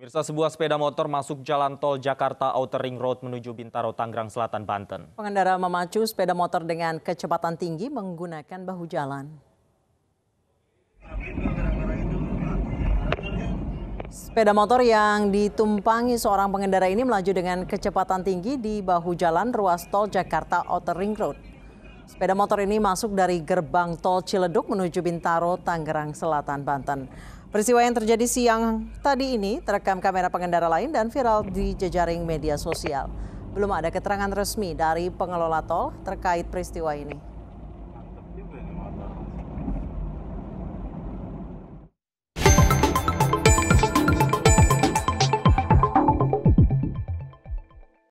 Pemirsa sebuah sepeda motor masuk jalan tol Jakarta Outer Ring Road menuju Bintaro, Tangerang Selatan, Banten. Pengendara memacu sepeda motor dengan kecepatan tinggi menggunakan bahu jalan. Sepeda motor yang ditumpangi seorang pengendara ini melaju dengan kecepatan tinggi di bahu jalan ruas tol Jakarta Outer Ring Road. Sepeda motor ini masuk dari gerbang tol Ciledug menuju Bintaro, Tangerang Selatan, Banten. Peristiwa yang terjadi siang tadi ini terekam kamera pengendara lain dan viral di jejaring media sosial. Belum ada keterangan resmi dari pengelola tol terkait peristiwa ini.